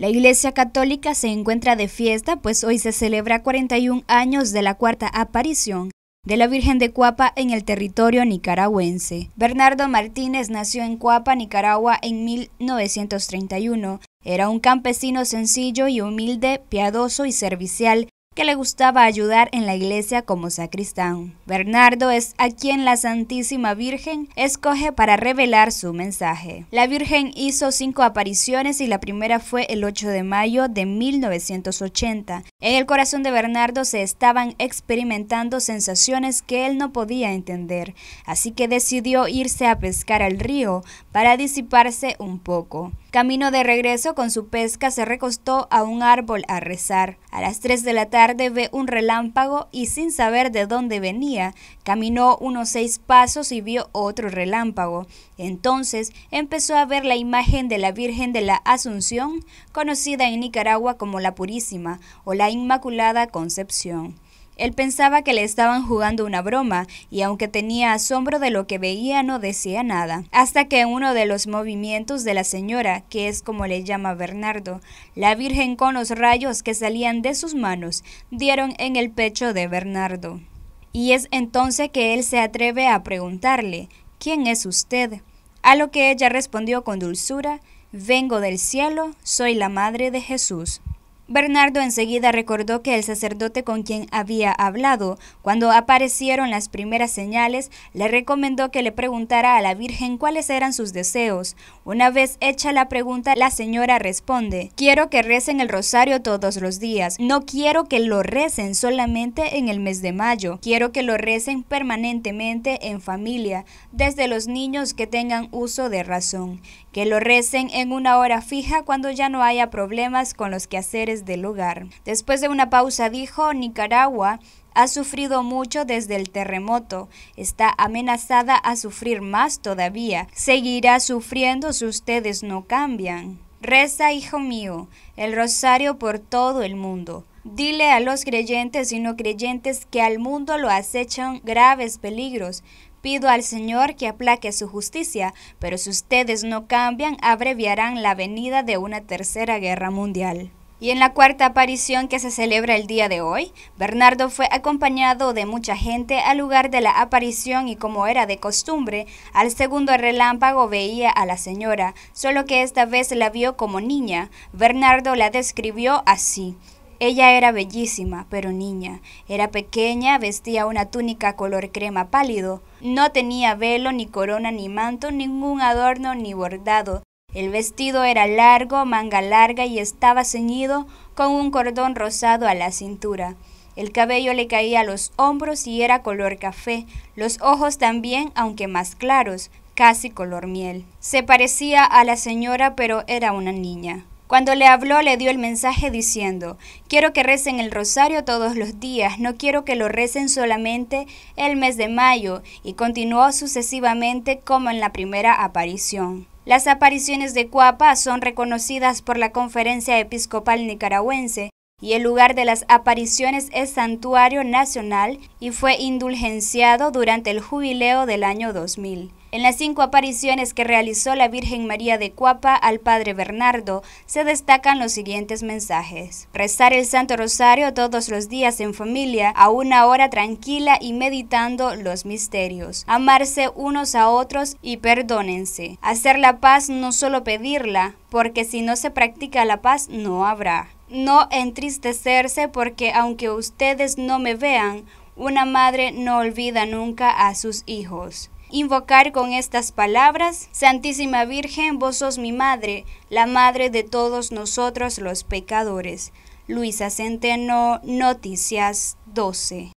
La Iglesia Católica se encuentra de fiesta, pues hoy se celebra 41 años de la cuarta aparición de la Virgen de Cuapa en el territorio nicaragüense. Bernardo Martínez nació en Cuapa, Nicaragua, en 1931. Era un campesino sencillo y humilde, piadoso y servicial, le gustaba ayudar en la iglesia como sacristán. Bernardo es a quien la Santísima Virgen escoge para revelar su mensaje. La Virgen hizo cinco apariciones y la primera fue el 8 de mayo de 1980 en el corazón de Bernardo se estaban experimentando sensaciones que él no podía entender, así que decidió irse a pescar al río para disiparse un poco. Camino de regreso con su pesca se recostó a un árbol a rezar. A las 3 de la tarde ve un relámpago y sin saber de dónde venía, caminó unos seis pasos y vio otro relámpago. Entonces empezó a ver la imagen de la Virgen de la Asunción, conocida en Nicaragua como la Purísima o la Inmaculada Concepción. Él pensaba que le estaban jugando una broma y aunque tenía asombro de lo que veía no decía nada, hasta que uno de los movimientos de la señora, que es como le llama Bernardo, la Virgen con los rayos que salían de sus manos dieron en el pecho de Bernardo. Y es entonces que él se atreve a preguntarle, ¿quién es usted? A lo que ella respondió con dulzura, vengo del cielo, soy la madre de Jesús. Bernardo enseguida recordó que el sacerdote con quien había hablado, cuando aparecieron las primeras señales, le recomendó que le preguntara a la Virgen cuáles eran sus deseos. Una vez hecha la pregunta, la señora responde, quiero que recen el rosario todos los días, no quiero que lo recen solamente en el mes de mayo, quiero que lo recen permanentemente en familia, desde los niños que tengan uso de razón, que lo recen en una hora fija cuando ya no haya problemas con los quehaceres del hogar. Después de una pausa dijo, Nicaragua ha sufrido mucho desde el terremoto, está amenazada a sufrir más todavía, seguirá sufriendo si ustedes no cambian. Reza, hijo mío, el rosario por todo el mundo. Dile a los creyentes y no creyentes que al mundo lo acechan graves peligros, Pido al Señor que aplaque su justicia, pero si ustedes no cambian, abreviarán la venida de una tercera guerra mundial. Y en la cuarta aparición que se celebra el día de hoy, Bernardo fue acompañado de mucha gente al lugar de la aparición y como era de costumbre, al segundo relámpago veía a la señora, solo que esta vez la vio como niña. Bernardo la describió así. Ella era bellísima, pero niña. Era pequeña, vestía una túnica color crema pálido. No tenía velo, ni corona, ni manto, ningún adorno, ni bordado. El vestido era largo, manga larga y estaba ceñido con un cordón rosado a la cintura. El cabello le caía a los hombros y era color café, los ojos también, aunque más claros, casi color miel. Se parecía a la señora, pero era una niña. Cuando le habló le dio el mensaje diciendo, quiero que recen el rosario todos los días, no quiero que lo recen solamente el mes de mayo, y continuó sucesivamente como en la primera aparición. Las apariciones de Cuapa son reconocidas por la Conferencia Episcopal Nicaragüense y el lugar de las apariciones es Santuario Nacional y fue indulgenciado durante el jubileo del año 2000. En las cinco apariciones que realizó la Virgen María de Cuapa al Padre Bernardo, se destacan los siguientes mensajes. Rezar el Santo Rosario todos los días en familia, a una hora tranquila y meditando los misterios. Amarse unos a otros y perdónense. Hacer la paz no solo pedirla, porque si no se practica la paz no habrá. No entristecerse porque aunque ustedes no me vean, una madre no olvida nunca a sus hijos invocar con estas palabras, Santísima Virgen, vos sos mi madre, la madre de todos nosotros los pecadores. Luisa Centeno, Noticias 12.